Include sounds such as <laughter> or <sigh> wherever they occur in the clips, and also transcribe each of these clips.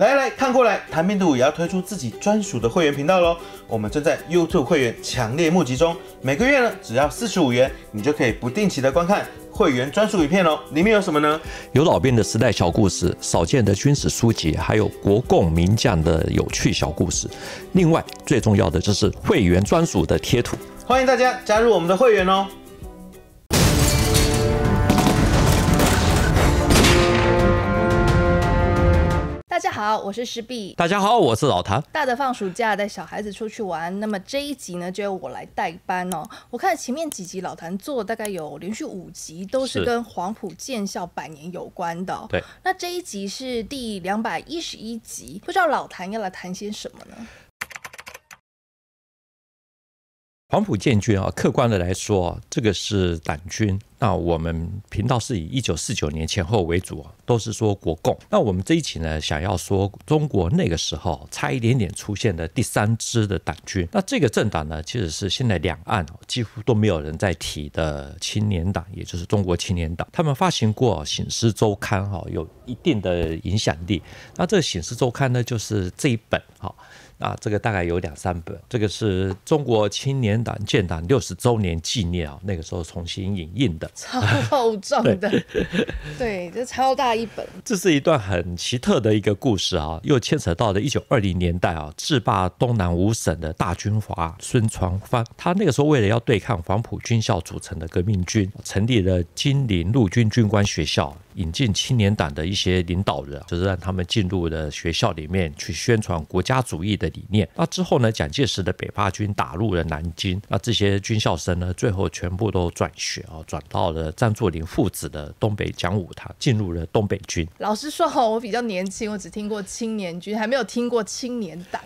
来来看过来，谭片度也要推出自己专属的会员频道喽！我们正在 YouTube 会员强烈募集中，每个月呢只要四十五元，你就可以不定期的观看会员专属影片喽。里面有什么呢？有老兵的时代小故事、少见的军事书籍，还有国共名将的有趣小故事。另外最重要的就是会员专属的贴图，欢迎大家加入我们的会员哦！大家好，我是石碧。大家好，我是老谭。大的放暑假带小孩子出去玩，那么这一集呢，就由我来代班哦。我看前面几集，老谭做大概有连续五集都是跟黄埔建校百年有关的。对，那这一集是第两百一十一集，不知道老谭要来谈些什么呢？黄埔建军啊，客观的来说，这个是党军。那我们频道是以一九四九年前后为主，都是说国共。那我们这一期呢，想要说中国那个时候差一点点出现的第三支的党军。那这个政党呢，其实是现在两岸几乎都没有人在提的青年党，也就是中国青年党。他们发行过《醒狮周刊》哈，有一定的影响力。那这《醒狮周刊》呢，就是这一本哈。啊，这个大概有两三本。这个是中国青年党建党六十周年纪念啊，那个时候重新影印的，超重的，<laughs> 对，这超大一本。这是一段很奇特的一个故事啊，又牵扯到了一九二零年代啊，制霸东南五省的大军阀孙传芳，他那个时候为了要对抗黄埔军校组成的革命军，成立了金陵陆军军官学校。引进青年党的一些领导人，就是让他们进入了学校里面去宣传国家主义的理念。那之后呢，蒋介石的北伐军打入了南京，那这些军校生呢，最后全部都转学啊，转到了张作霖父子的东北讲武堂，进入了东北军。老实说，我比较年轻，我只听过青年军，还没有听过青年党。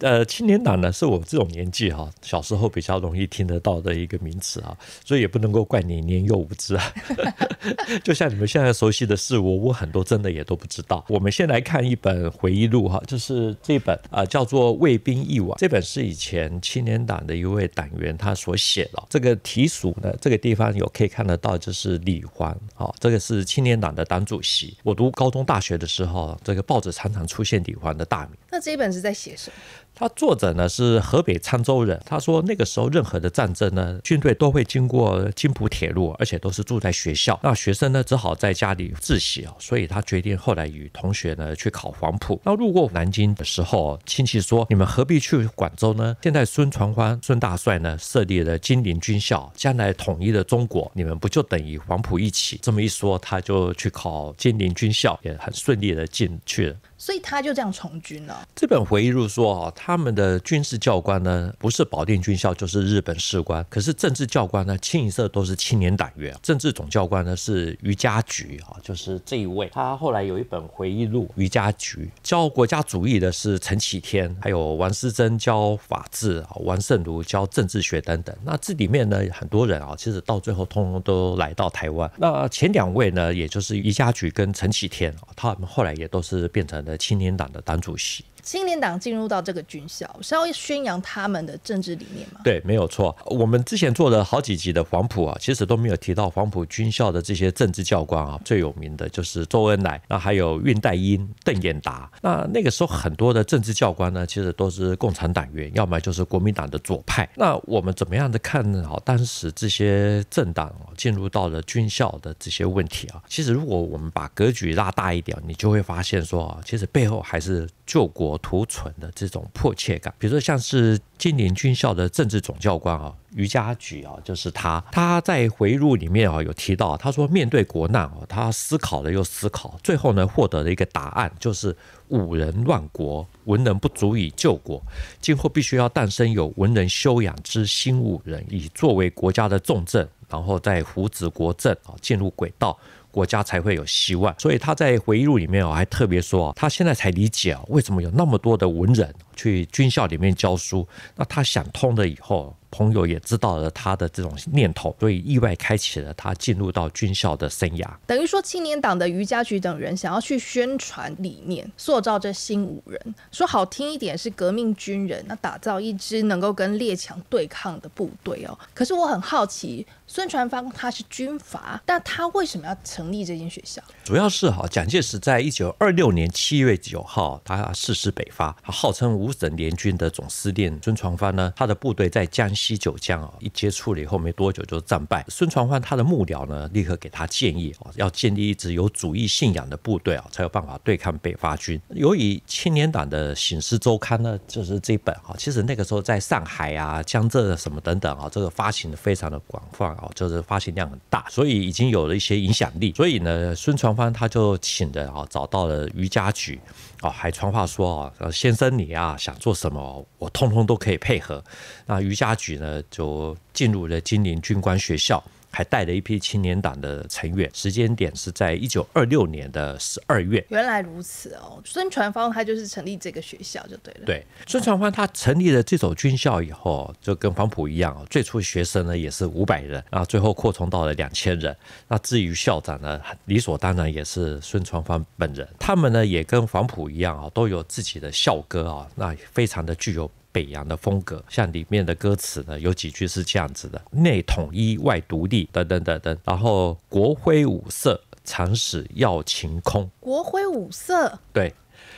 呃，青年党呢是我这种年纪哈，小时候比较容易听得到的一个名词啊，所以也不能够怪你年幼无知啊。<laughs> 就像你们现在熟悉的事物，我很多真的也都不知道。我们先来看一本回忆录哈，就是这本啊，叫做《卫兵一晚》。这本是以前青年党的一位党员他所写的。这个题署呢，这个地方有可以看得到，就是李欢啊，这个是青年党的党主席。我读高中大学的时候，这个报纸常常出现李欢的大名。那这一本是在写什么？他作者呢是河北沧州人。他说那个时候任何的战争呢，军队都会经过津浦铁路，而且都是住在学校，那学生呢只好在家里自习啊。所以他决定后来与同学呢去考黄埔。那路过南京的时候，亲戚说：“你们何必去广州呢？现在孙传芳、孙大帅呢设立了金陵军校，将来统一了中国，你们不就等于黄埔一起？”这么一说，他就去考金陵军校，也很顺利的进去了。所以他就这样从军了。这本回忆录说哦，他。他们的军事教官呢，不是保定军校就是日本士官。可是政治教官呢，清一色都是青年党员。政治总教官呢是于家菊啊，就是这一位。他后来有一本回忆录。于家菊教国家主义的是陈启天，还有王世贞教法治，王盛如教政治学等等。那这里面呢，很多人啊，其实到最后通通都来到台湾。那前两位呢，也就是于家菊跟陈启天，他们后来也都是变成了青年党的党主席。青年党进入到这个军校是要宣扬他们的政治理念吗？对，没有错。我们之前做了好几集的黄埔啊，其实都没有提到黄埔军校的这些政治教官啊。最有名的就是周恩来，那还有恽代英、邓演达。那那个时候很多的政治教官呢，其实都是共产党员，要么就是国民党的左派。那我们怎么样的看好当时这些政党进入到了军校的这些问题啊？其实如果我们把格局拉大一点，你就会发现说，啊，其实背后还是救国。图存的这种迫切感，比如说像是金陵军校的政治总教官啊，于家菊啊，就是他，他在回忆里面啊有提到，他说面对国难啊，他思考了又思考，最后呢获得了一个答案，就是武人乱国，文人不足以救国，今后必须要诞生有文人修养之新武人，以作为国家的重镇，然后在扶植国政啊，进入轨道。国家才会有希望，所以他在回忆录里面哦，还特别说他现在才理解啊，为什么有那么多的文人。去军校里面教书，那他想通了以后，朋友也知道了他的这种念头，所以意外开启了他进入到军校的生涯。等于说，青年党的余家菊等人想要去宣传理念，塑造这新五人，说好听一点是革命军人，那打造一支能够跟列强对抗的部队哦。可是我很好奇，孙传芳他是军阀，但他为什么要成立这间学校？主要是哈，蒋介石在一九二六年七月九号，他誓师北伐，他号称无。五省联军的总司令孙传芳呢，他的部队在江西九江啊，一接触了以后没多久就战败。孙传芳他的幕僚呢，立刻给他建议啊，要建立一支有主义信仰的部队啊，才有办法对抗北伐军。由于青年党的《醒狮周刊》呢，就是这本啊，其实那个时候在上海啊、江浙什么等等啊，这个发行的非常的广泛啊，就是发行量很大，所以已经有了一些影响力。所以呢，孙传芳他就请人啊，找到了余家菊啊，还传话说啊，先生你啊。想做什么，我通通都可以配合。那余家菊呢，就进入了金陵军官学校。还带了一批青年党的成员，时间点是在一九二六年的十二月。原来如此哦，孙传芳他就是成立这个学校就对了。对，孙传芳他成立了这所军校以后，就跟黄埔一样，最初学生呢也是五百人，啊，最后扩充到了两千人。那至于校长呢，理所当然也是孙传芳本人。他们呢也跟黄埔一样啊，都有自己的校歌啊，那非常的具有。北洋的风格，像里面的歌词呢，有几句是这样子的：“内统一，外独立，等等等等。”然后国徽五色，长史要晴空。国徽五色，对，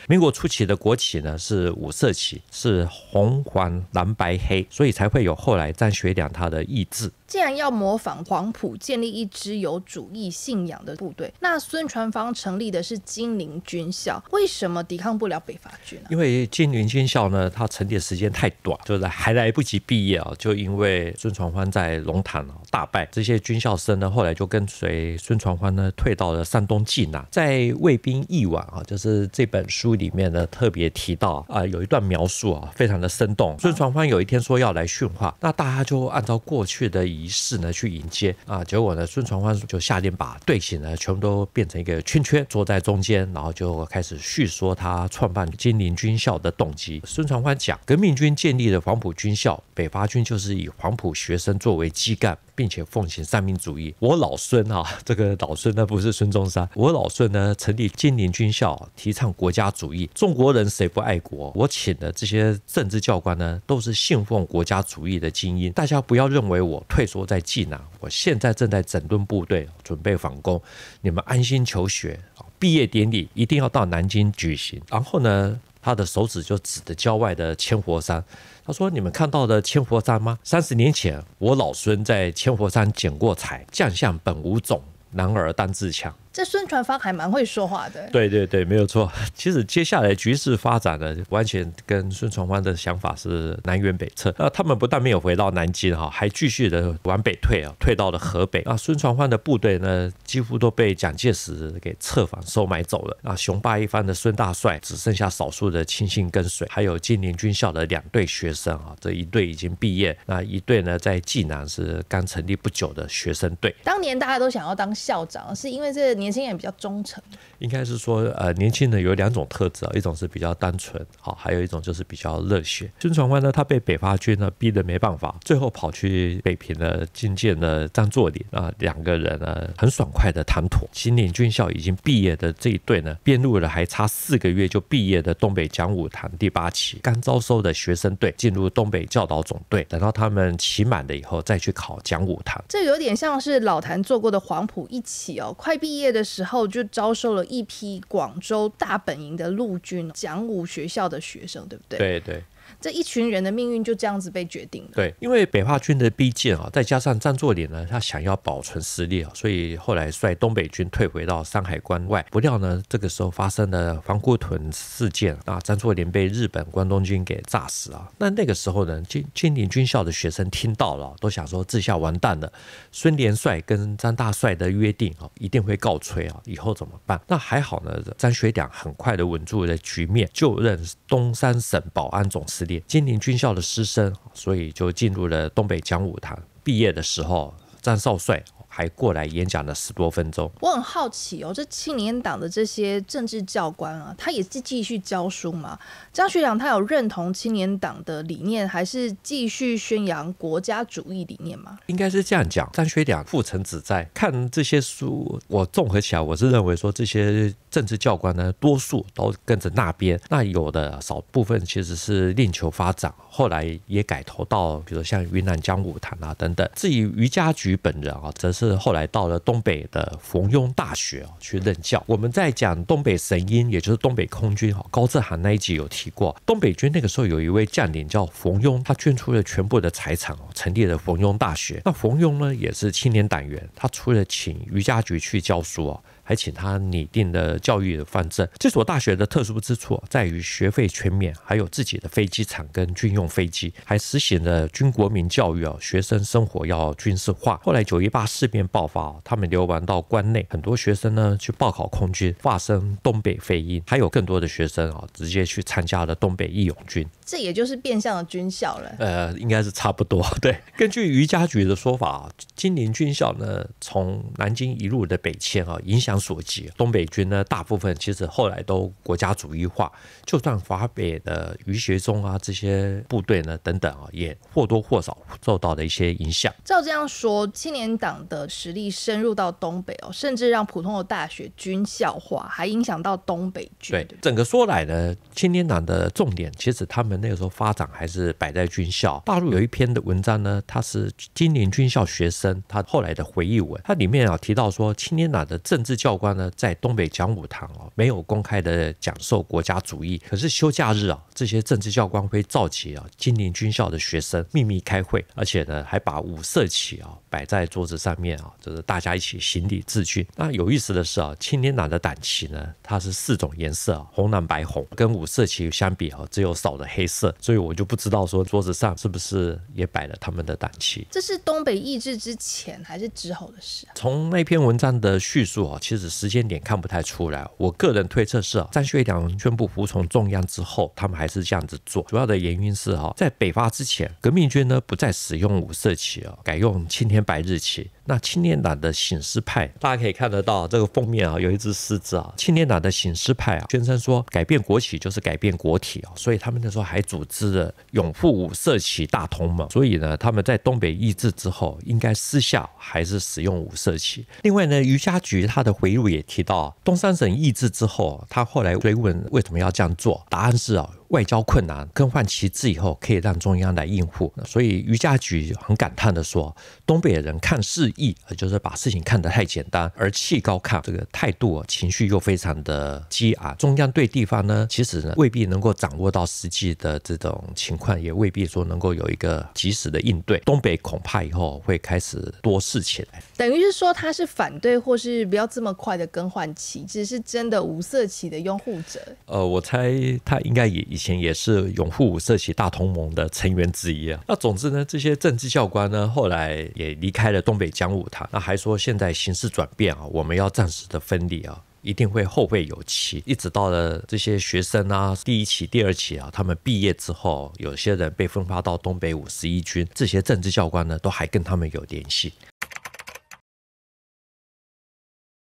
民国初期的国旗呢是五色旗，是红黄蓝白黑，所以才会有后来张学良他的意志。既然要模仿黄埔建立一支有主义信仰的部队，那孙传芳成立的是金陵军校，为什么抵抗不了北伐军呢？因为金陵军校呢，它成立的时间太短，就是还来不及毕业啊。就因为孙传芳在龙潭啊大败，这些军校生呢，后来就跟随孙传芳呢退到了山东济南。在卫兵一晚啊，就是这本书里面呢特别提到啊，有一段描述啊，非常的生动。孙传芳有一天说要来训话，那大家就按照过去的以。仪式呢，去迎接啊！结果呢，孙传芳就下令把队形呢，全部都变成一个圈圈，坐在中间，然后就开始叙说他创办金陵军校的动机。孙传芳讲，革命军建立的黄埔军校，北伐军就是以黄埔学生作为基干。并且奉行三民主义，我老孙啊，这个老孙呢不是孙中山，我老孙呢成立金陵军校，提倡国家主义。中国人谁不爱国？我请的这些政治教官呢，都是信奉国家主义的精英。大家不要认为我退缩在济南，我现在正在整顿部队，准备反攻。你们安心求学，毕业典礼一定要到南京举行。然后呢？他的手指就指着郊外的千佛山，他说：“你们看到的千佛山吗？三十年前，我老孙在千佛山捡过财。将相本无种，男儿当自强。”这孙传芳还蛮会说话的，对对对，没有错。<laughs> 其实接下来局势发展的完全跟孙传芳的想法是南辕北辙。啊，他们不但没有回到南京哈，还继续的往北退啊，退到了河北。啊，孙传芳的部队呢，几乎都被蒋介石给策反收买走了。啊，雄霸一方的孙大帅只剩下少数的亲信跟随，还有金陵军校的两队学生啊，这一队已经毕业，那一队呢，在济南是刚成立不久的学生队。当年大家都想要当校长，是因为这。年轻人比较忠诚，应该是说，呃，年轻人有两种特质啊，一种是比较单纯，好，还有一种就是比较热血。孙传芳呢，他被北伐军呢逼得没办法，最后跑去北平的觐见了张作霖啊。两个人呢，很爽快的谈妥，新领军校已经毕业的这一队呢，编入了还差四个月就毕业的东北讲武堂第八期刚招收的学生队，进入东北教导总队。等到他们期满了以后，再去考讲武堂。这有点像是老谭做过的黄埔一期哦，快毕业。的时候就招收了一批广州大本营的陆军讲武学校的学生，对不对？对对。这一群人的命运就这样子被决定了。对，因为北伐军的逼近啊，再加上张作霖呢，他想要保存实力啊，所以后来率东北军退回到山海关外。不料呢，这个时候发生了防固屯事件啊，张作霖被日本关东军给炸死啊。那那个时候呢，金金宁军校的学生听到了，都想说这下完蛋了，孙连帅跟张大帅的约定啊，一定会告吹啊，以后怎么办？那还好呢，张学良很快的稳住了局面，就任东三省保安总司令。金陵军校的师生，所以就进入了东北讲武堂。毕业的时候，张少帅还过来演讲了十多分钟。我很好奇哦，这青年党的这些政治教官啊，他也是继续教书吗？张学良他有认同青年党的理念，还是继续宣扬国家主义理念吗？应该是这样讲，张学良父沉子在看这些书，我综合起来，我是认为说这些。政治教官呢，多数都跟着那边，那有的少部分其实是另求发展，后来也改投到，比如像云南讲武堂啊等等。至于余家菊本人啊，则是后来到了东北的冯庸大学去任教。我们在讲东北神鹰，也就是东北空军哈高志航那一集有提过，东北军那个时候有一位将领叫冯庸，他捐出了全部的财产哦，成立了冯庸大学。那冯庸呢，也是青年党员，他除了请余家菊去教书啊。还请他拟定的教育的方针。这所大学的特殊之处在于学费全免，还有自己的飞机场跟军用飞机，还实行了军国民教育哦，学生生活要军事化。后来九一八事变爆发，他们流亡到关内，很多学生呢去报考空军，化身东北飞鹰，还有更多的学生啊直接去参加了东北义勇军。这也就是变相的军校了，呃，应该是差不多。<laughs> 对，根据瑜家局的说法，金陵军校呢，从南京一路的北迁啊，影响所及，东北军呢，大部分其实后来都国家主义化，就算华北的于学忠啊这些部队呢，等等啊，也或多或少受到了一些影响。照这样说，青年党的实力深入到东北哦，甚至让普通的大学军校化，还影响到东北军。对，整个说来呢，青年党的重点其实他们。那个时候发展还是摆在军校。大陆有一篇的文章呢，他是金陵军校学生，他后来的回忆文，他里面啊提到说，青年党的政治教官呢，在东北讲武堂哦，没有公开的讲授国家主义，可是休假日啊，这些政治教官会召集啊金陵军校的学生秘密开会，而且呢，还把五色旗啊。摆在桌子上面啊，就是大家一起行礼致去。那有意思的是啊，青天党的党旗呢，它是四种颜色啊，红蓝白红，跟五色旗相比啊，只有少了黑色，所以我就不知道说桌子上是不是也摆了他们的党旗。这是东北意志之前还是之后的事？啊？从那篇文章的叙述啊，其实时间点看不太出来。我个人推测是啊，张学良宣布服从中央之后，他们还是这样子做。主要的原因是哈，在北伐之前，革命军呢不再使用五色旗啊，改用青天。百日起，那青年党的醒狮派，大家可以看得到这个封面啊，有一只狮子啊。青年党的醒狮派啊，宣称说改变国旗就是改变国体啊，所以他们那时候还组织了拥护五色旗大同盟。所以呢，他们在东北易帜之后，应该私下还是使用五色旗？另外呢，余家菊他的回录也提到，东三省易帜之后，他后来追问为什么要这样做，答案是啊。外交困难，更换旗帜以后可以让中央来应付。所以于家菊很感叹的说：“东北人看事易，就是把事情看得太简单；而气高亢，这个态度情绪又非常的激昂。中央对地方呢，其实呢未必能够掌握到实际的这种情况，也未必说能够有一个及时的应对。东北恐怕以后会开始多事起来。等于是说他是反对或是不要这么快的更换旗帜，是真的无色旗的拥护者。呃，我猜他应该也一。前也是拥护五社旗大同盟的成员之一啊。那总之呢，这些政治教官呢，后来也离开了东北讲武堂。那还说现在形势转变啊，我们要暂时的分离啊，一定会后会有期。一直到了这些学生啊，第一期、第二期啊，他们毕业之后，有些人被分发到东北五十一军，这些政治教官呢，都还跟他们有联系。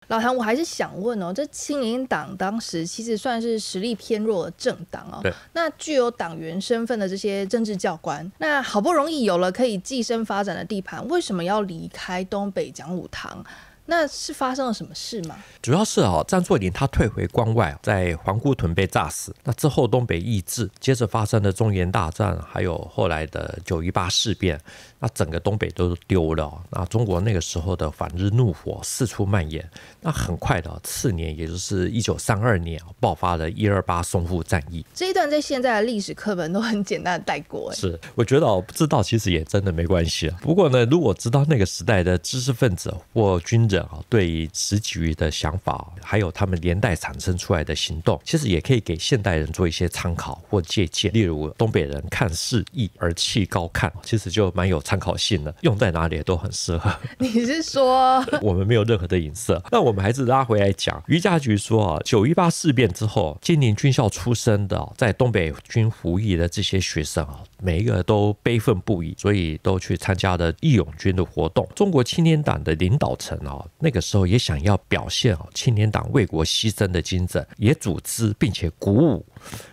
老唐，我还是想问哦，这亲民党当时其实算是实力偏弱的政党哦。那具有党员身份的这些政治教官，那好不容易有了可以寄生发展的地盘，为什么要离开东北讲武堂？那是发生了什么事吗？主要是啊，张作霖他退回关外，在皇姑屯被炸死。那之后，东北易帜，接着发生了中原大战，还有后来的九一八事变，那整个东北都丢了。那中国那个时候的反日怒火四处蔓延。那很快的，次年也就是一九三二年，爆发了一二八淞沪战役。这一段在现在的历史课本都很简单带过。是，我觉得我不知道，其实也真的没关系。不过呢，如果知道那个时代的知识分子或军，对于时局的想法，还有他们连带产生出来的行动，其实也可以给现代人做一些参考或借鉴。例如东北人看事易而气高看，其实就蛮有参考性的，用在哪里都很适合。<laughs> 你是说我们没有任何的隐私？那我们还是拉回来讲。余家局说啊，九一八事变之后，金陵军校出身的在东北军服役的这些学生啊，每一个都悲愤不已，所以都去参加了义勇军的活动。中国青年党的领导层啊。那个时候也想要表现哦，青年党为国牺牲的精神，也组织并且鼓舞。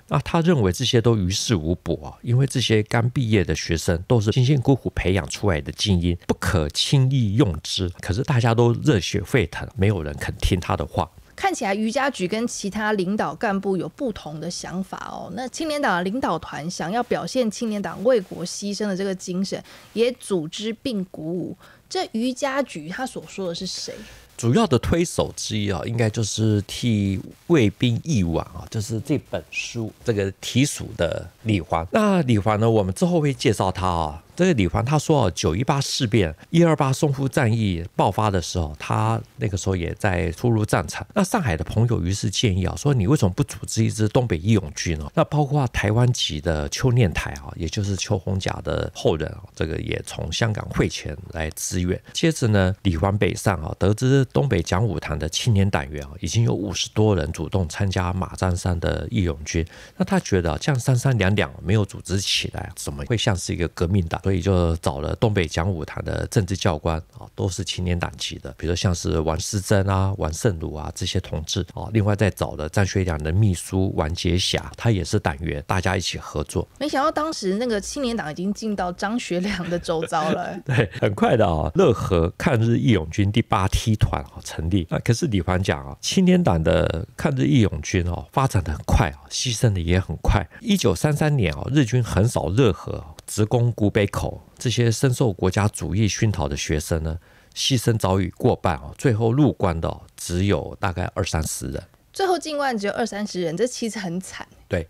那他认为这些都于事无补啊，因为这些刚毕业的学生都是辛辛苦苦培养出来的精英，不可轻易用之。可是大家都热血沸腾，没有人肯听他的话。看起来余家菊跟其他领导干部有不同的想法哦。那青年党的领导团想要表现青年党为国牺牲的这个精神，也组织并鼓舞。这余家菊他所说的是谁？主要的推手之一啊，应该就是替卫兵译文啊，就是这本书这个题署的。李环。那李环呢？我们之后会介绍他啊。这个李环他说啊，九一八事变、一二八淞沪战役爆发的时候，他那个时候也在出入战场。那上海的朋友于是建议啊，说你为什么不组织一支东北义勇军呢？那包括台湾籍的邱念台啊，也就是邱洪甲的后人啊，这个也从香港汇钱来支援。接着呢，李环北上啊，得知东北讲武堂的青年党员啊，已经有五十多人主动参加马占山的义勇军。那他觉得啊，这样三三两两。没有组织起来，怎么会像是一个革命党？所以就找了东北讲武堂的政治教官啊，都是青年党籍的，比如像是王世贞啊、王胜儒啊这些同志啊。另外再找了张学良的秘书王杰霞，他也是党员，大家一起合作。没想到当时那个青年党已经进到张学良的周遭了。<laughs> 对，很快的啊，乐河抗日义勇军第八梯团啊成立啊。可是李凡讲啊，青年党的抗日义勇军哦，发展的很快啊，牺牲的也很快。一九三三年啊，日军横扫热河，直攻古北口，这些深受国家主义熏陶的学生呢，牺牲遭遇过半哦，最后入关的只有大概二三十人，最后进关只有二三十人，这其实很惨。对，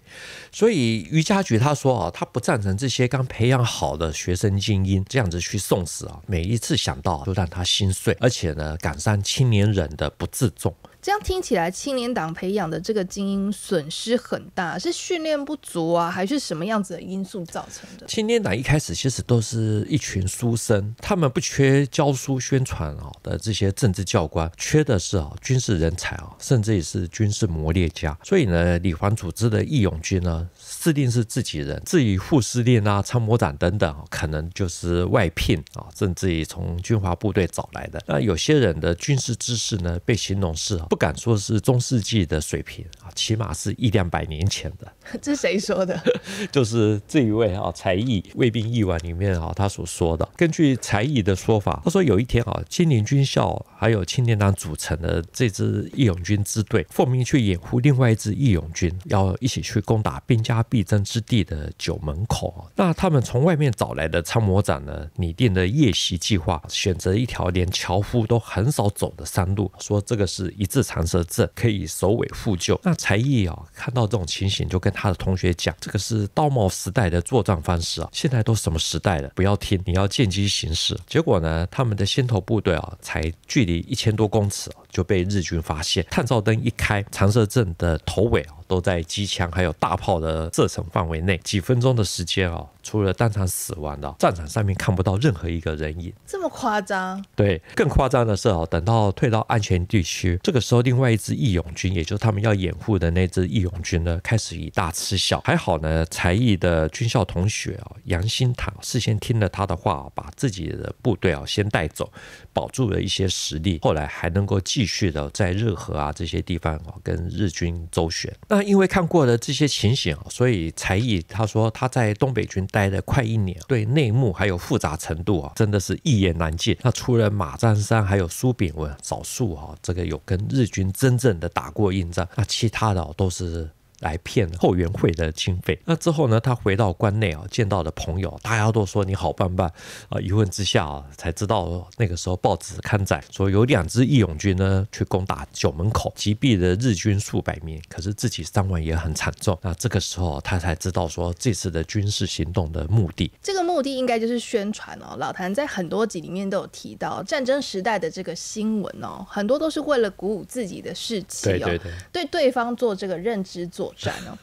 所以余家菊他说啊，他不赞成这些刚培养好的学生精英这样子去送死啊，每一次想到都让他心碎，而且呢，感伤青年人的不自重。这样听起来，青年党培养的这个精英损失很大，是训练不足啊，还是什么样子的因素造成的？青年党一开始其实都是一群书生，他们不缺教书宣传啊的这些政治教官，缺的是啊军事人才啊，甚至也是军事磨练家。所以呢，李皇组织的义勇军呢？司令是自己人，至于副司令啊、参谋长等等，可能就是外聘啊，甚至于从军阀部队找来的。那有些人的军事知识呢，被形容是不敢说是中世纪的水平啊，起码是一两百年前的。<laughs> 这谁说的？<laughs> 就是这一位啊，才艺《卫兵一晚》里面啊，他所说的。根据才艺的说法，他说有一天啊，青年军校还有青年党组成的这支义勇军支队，奉命去掩护另外一支义勇军，要一起去攻打兵家。必争之地的九门口那他们从外面找来的参谋长呢拟定的夜袭计划，选择一条连樵夫都很少走的山路，说这个是一字长蛇阵，可以首尾呼救。那才艺啊，看到这种情形，就跟他的同学讲，这个是道貌时代的作战方式啊，现在都什么时代了，不要听，你要见机行事。结果呢，他们的先头部队啊，才距离一千多公尺。就被日军发现，探照灯一开，长蛇阵的头尾啊都在机枪还有大炮的射程范围内。几分钟的时间啊。除了当场死亡的战场上面看不到任何一个人影，这么夸张？对，更夸张的是哦，等到退到安全地区，这个时候另外一支义勇军，也就是他们要掩护的那支义勇军呢，开始以大吃小。还好呢，才艺的军校同学啊，杨新坦事先听了他的话，把自己的部队啊先带走，保住了一些实力，后来还能够继续的在热河啊这些地方跟日军周旋。那因为看过了这些情形啊，所以才艺他说他在东北军带。待了快一年，对内幕还有复杂程度啊，真的是一言难尽。那除了马占山还有苏炳文少数啊，这个有跟日军真正的打过硬仗，那其他的都是。来骗后援会的经费，那之后呢？他回到关内啊，见到的朋友，大家都说你好棒棒啊。一问之下啊，才知道那个时候报纸刊载说有两支义勇军呢去攻打九门口，击毙了日军数百名，可是自己伤亡也很惨重。那这个时候他才知道说这次的军事行动的目的，这个目的应该就是宣传哦。老谭在很多集里面都有提到，战争时代的这个新闻哦，很多都是为了鼓舞自己的士气哦，对对方做这个认知做。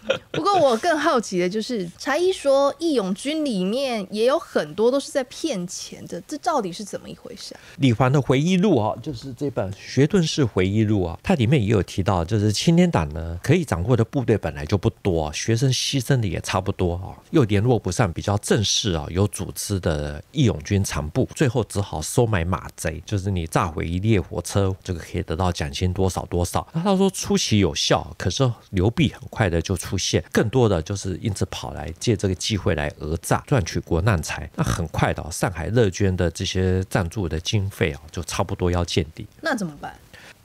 哦，不过我更好奇的就是，柴一说义勇军里面也有很多都是在骗钱的，这到底是怎么一回事？啊？李环的回忆录哦，就是这本《学顿式回忆录》啊，它里面也有提到，就是青年党呢可以掌握的部队本来就不多，学生牺牲的也差不多啊，又联络不上比较正式啊有组织的义勇军残部，最后只好收买马贼，就是你炸毁一列火车，这个可以得到奖金多少多少。那他说出奇有效，可是流弊很。快的就出现，更多的就是因此跑来借这个机会来讹诈，赚取国难财。那很快的，上海乐捐的这些赞助的经费啊，就差不多要见底。那怎么办？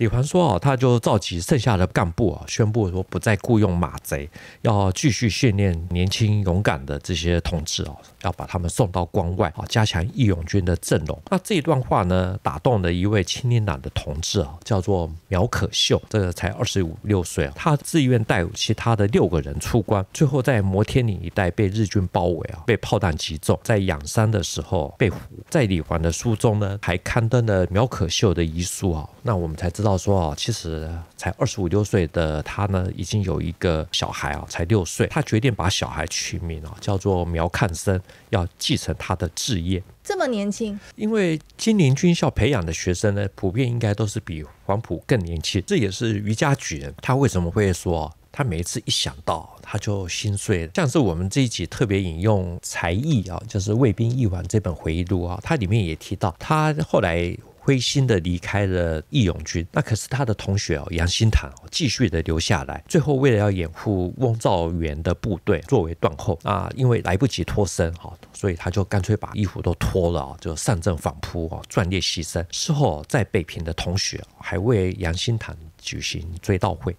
李环说：“哦，他就召集剩下的干部啊，宣布说不再雇佣马贼，要继续训练年轻勇敢的这些同志啊，要把他们送到关外啊，加强义勇军的阵容。那这一段话呢，打动了一位青年党的同志啊，叫做苗可秀，这个才二十五六岁啊，他自愿带其他的六个人出关，最后在摩天岭一带被日军包围啊，被炮弹击中，在养伤的时候被俘。在李环的书中呢，还刊登了苗可秀的遗书啊，那我们才知道。”说啊，其实才二十五六岁的他呢，已经有一个小孩啊，才六岁。他决定把小孩取名啊，叫做苗看生，要继承他的志业。这么年轻，因为金陵军校培养的学生呢，普遍应该都是比黄埔更年轻。这也是余家举人他为什么会说，他每一次一想到他就心碎。像是我们这一集特别引用《才艺》啊，就是《卫兵一晚》这本回忆录啊，它里面也提到他后来。灰心的离开了义勇军，那可是他的同学哦，杨新堂哦，继续的留下来。最后为了要掩护翁兆元的部队作为断后啊，因为来不及脱身哈，所以他就干脆把衣服都脱了，就上阵反扑啊，壮烈牺牲。事后在北平的同学还为杨新堂举行追悼会。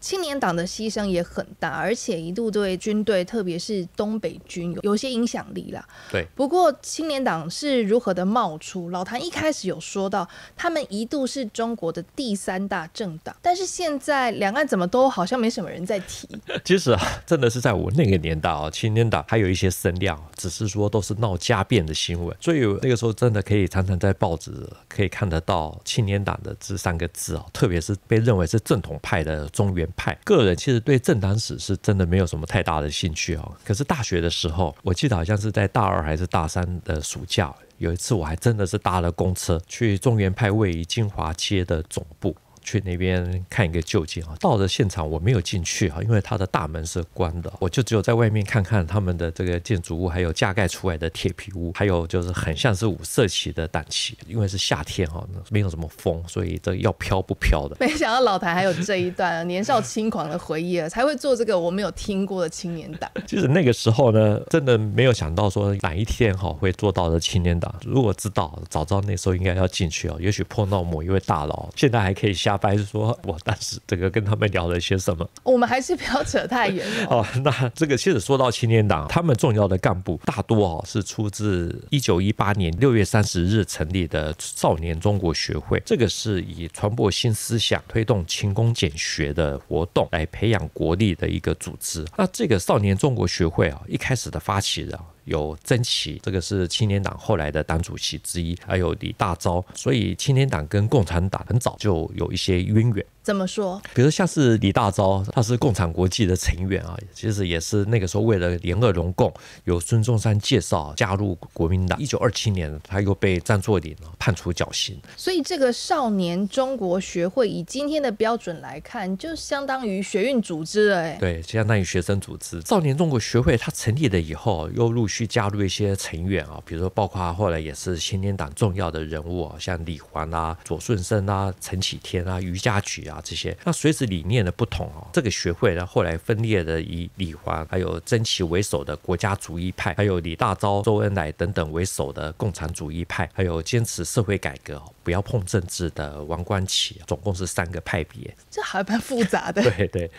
青年党的牺牲也很大，而且一度对军队，特别是东北军有有些影响力啦。对，不过青年党是如何的冒出？老谭一开始有说到，他们一度是中国的第三大政党，但是现在两岸怎么都好像没什么人在提。<laughs> 其实啊，真的是在我那个年代啊，青年党还有一些声量，只是说都是闹家变的新闻。所以那个时候真的可以常常在报纸可以看得到青年党的这三个字啊，特别是被认为是正统派的中原。派个人其实对政党史是真的没有什么太大的兴趣哦。可是大学的时候，我记得好像是在大二还是大三的暑假，有一次我还真的是搭了公车去中原派位于金华街的总部。去那边看一个旧景啊！到了现场我没有进去啊，因为它的大门是关的，我就只有在外面看看他们的这个建筑物，还有加盖出来的铁皮屋，还有就是很像是五色旗的档期。因为是夏天哈，没有什么风，所以这要飘不飘的。没想到老台还有这一段年少轻狂的回忆啊，才会做这个我没有听过的青年党。就 <laughs> 是那个时候呢，真的没有想到说哪一天哈会做到的青年党。如果知道早知道那时候应该要进去啊，也许碰到某一位大佬，现在还可以下。还是说，我当时这个跟他们聊了些什么，我们还是不要扯太远了。哦，<laughs> 那这个其实说到青年党，他们重要的干部大多哦是出自一九一八年六月三十日成立的少年中国学会，这个是以传播新思想、推动勤工俭学的活动来培养国力的一个组织。那这个少年中国学会啊，一开始的发起人。有曾奇，这个是青年党后来的党主席之一，还有李大钊，所以青年党跟共产党很早就有一些渊源。怎么说？比如像是李大钊，他是共产国际的成员啊，其实也是那个时候为了联俄融共，有孙中山介绍加入国民党。一九二七年，他又被张作霖判处绞刑。所以这个少年中国学会以今天的标准来看，就相当于学运组织了。哎，对，相当于学生组织。少年中国学会它成立了以后，又陆续加入一些成员啊，比如说包括后来也是青年党重要的人物，啊，像李环啊、左舜生啊、陈启天啊、于家菊啊。啊，这些那随着理念的不同啊，这个学会后来分裂的以李华还有曾琦为首的国家主义派，还有李大钊、周恩来等等为首的共产主义派，还有坚持社会改革不要碰政治的王冠奇，总共是三个派别，这还蛮复杂的。<laughs> 对对，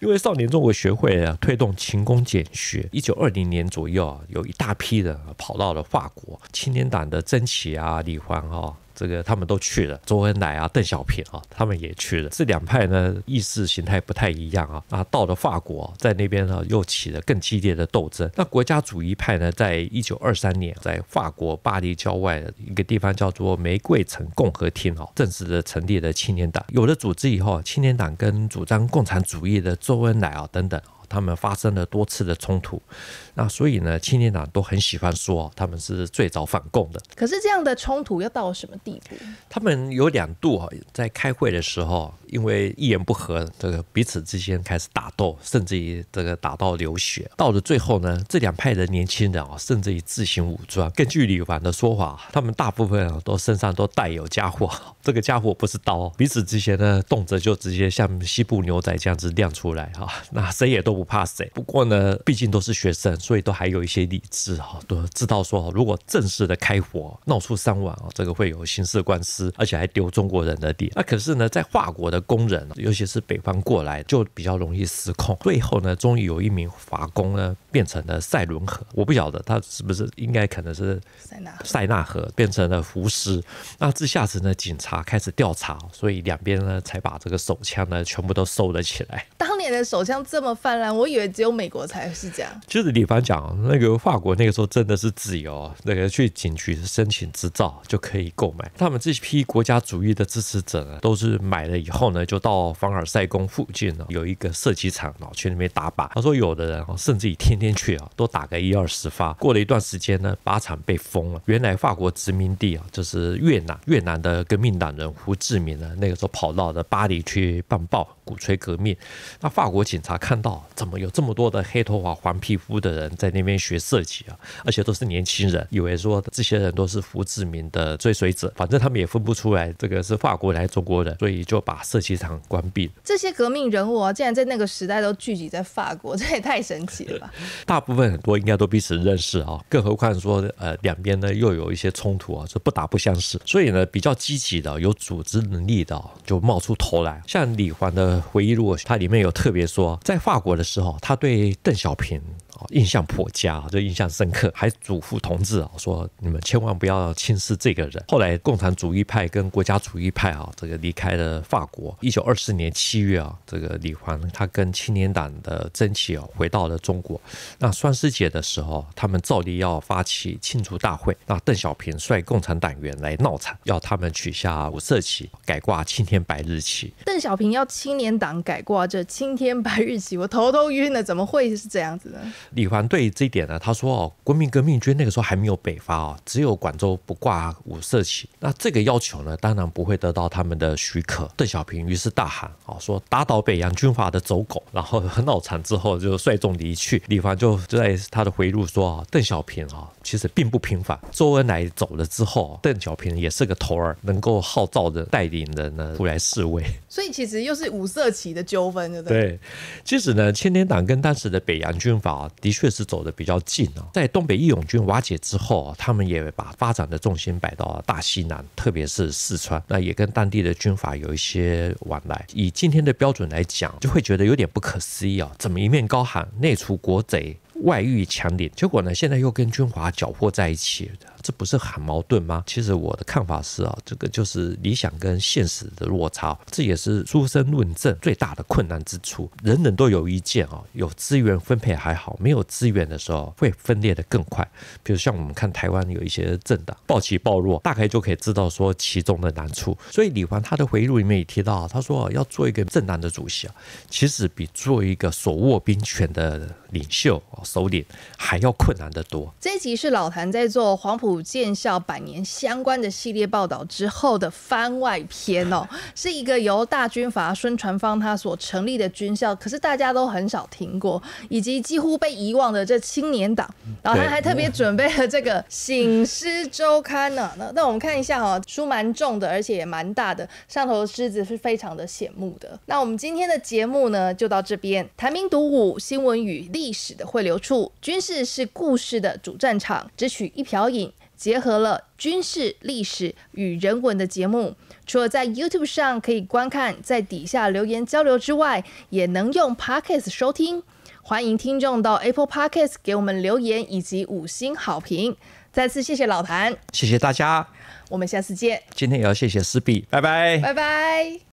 因为少年中国学会啊，推动勤工俭学，一九二零年左右啊，有一大批人跑到了法国，青年党的曾奇啊、李环哈。这个他们都去了，周恩来啊、邓小平啊，他们也去了。这两派呢，意识形态不太一样啊。啊，到了法国，在那边呢，又起了更激烈的斗争。那国家主义派呢，在一九二三年，在法国巴黎郊外的一个地方叫做玫瑰城共和厅哦，正式的成立了青年党。有了组织以后，青年党跟主张共产主义的周恩来啊等等，他们发生了多次的冲突。那所以呢，青年党都很喜欢说他们是最早反共的。可是这样的冲突要到什么地步？他们有两度啊，在开会的时候，因为一言不合，这个彼此之间开始打斗，甚至于这个打到流血。到了最后呢，这两派的年轻人啊，甚至于自行武装。根据李凡的说法，他们大部分都身上都带有家伙，<laughs> 这个家伙不是刀，彼此之间呢，动辄就直接像西部牛仔这样子亮出来哈。那谁也都不怕谁。不过呢，毕竟都是学生。所以都还有一些理智哈，都知道说，如果正式的开火闹出伤亡啊，这个会有刑事官司，而且还丢中国人的脸。那可是呢，在华国的工人，尤其是北方过来，就比较容易失控。最后呢，终于有一名华工呢，变成了塞伦河，我不晓得他是不是应该可能是塞纳塞纳河变成了胡尸。那自下层的警察开始调查，所以两边呢才把这个手枪呢全部都收了起来。当年的手枪这么泛滥，我以为只有美国才是这样，就是你讲那个法国那个时候真的是自由，那个去警局申请执照就可以购买。他们这批国家主义的支持者啊，都是买了以后呢，就到凡尔赛宫附近呢有一个射击场，然后去那边打靶。他说有的人啊，甚至于天天去啊，都打个一二十发。过了一段时间呢，靶场被封了。原来法国殖民地啊，就是越南，越南的革命党人胡志明呢，那个时候跑到的巴黎去办报，鼓吹革命。那法国警察看到，怎么有这么多的黑头发、黄皮肤的人？在那边学设计啊，而且都是年轻人，以为说这些人都是胡志明的追随者，反正他们也分不出来这个是法国人还是中国人，所以就把设计厂关闭了。这些革命人物啊，竟然在那个时代都聚集在法国，这也太神奇了吧！<laughs> 大部分很多应该都彼此认识啊，更何况说呃两边呢又有一些冲突啊，这不打不相识，所以呢比较积极的、有组织能力的就冒出头来。像李环的回忆录，它里面有特别说，在法国的时候，他对邓小平。印象颇佳，就印象深刻，还嘱咐同志啊，说你们千万不要轻视这个人。后来共产主义派跟国家主义派啊，这个离开了法国。一九二四年七月啊，这个李环他跟青年党的争起啊，回到了中国。那双十节的时候，他们照例要发起庆祝大会。那邓小平率共产党员来闹场，要他们取下五色旗，改挂青天白日旗。邓小平要青年党改挂这青天白日旗，我头都晕了，怎么会是这样子呢？李凡对这一点呢，他说：“哦，国民革命军那个时候还没有北伐哦，只有广州不挂五色旗。那这个要求呢，当然不会得到他们的许可。”邓小平于是大喊：“哦，说打倒北洋军阀的走狗！”然后闹惨之后就率众离去。李凡就在他的回路说：“哦，邓小平啊，其实并不平凡。周恩来走了之后，邓小平也是个头儿，能够号召的、带领人呢出来示威。<laughs> 所以其实又是五色旗的纠纷，对不对？对，其实呢，青年党跟当时的北洋军阀。”的确是走的比较近啊，在东北义勇军瓦解之后，他们也把发展的重心摆到大西南，特别是四川，那也跟当地的军阀有一些往来。以今天的标准来讲，就会觉得有点不可思议啊！怎么一面高喊内除国贼，外御强敌，结果呢，现在又跟军阀搅和在一起这不是很矛盾吗？其实我的看法是啊，这个就是理想跟现实的落差，这也是书生论证最大的困难之处。人人都有意见啊，有资源分配还好，没有资源的时候会分裂的更快。比如像我们看台湾有一些政党暴起暴落，大概就可以知道说其中的难处。所以李环他的回忆录里面也提到，他说要做一个正当的主席，啊，其实比做一个手握兵权的领袖首领还要困难得多。这集是老谭在做黄埔。建校百年相关的系列报道之后的番外篇哦，是一个由大军阀孙传芳他所成立的军校，可是大家都很少听过，以及几乎被遗忘的这青年党。然后他还特别准备了这个《醒狮周刊》呢。那我们看一下哈，书蛮重的，而且也蛮大的，上头狮子是非常的显目的。那我们今天的节目呢，就到这边。台民独武新闻与历史的汇流处，军事是故事的主战场，只取一瓢饮。结合了军事历史与人文的节目，除了在 YouTube 上可以观看，在底下留言交流之外，也能用 Pockets 收听。欢迎听众到 Apple Pockets 给我们留言以及五星好评。再次谢谢老谭，谢谢大家，我们下次见。今天也要谢谢思笔，拜拜，拜拜。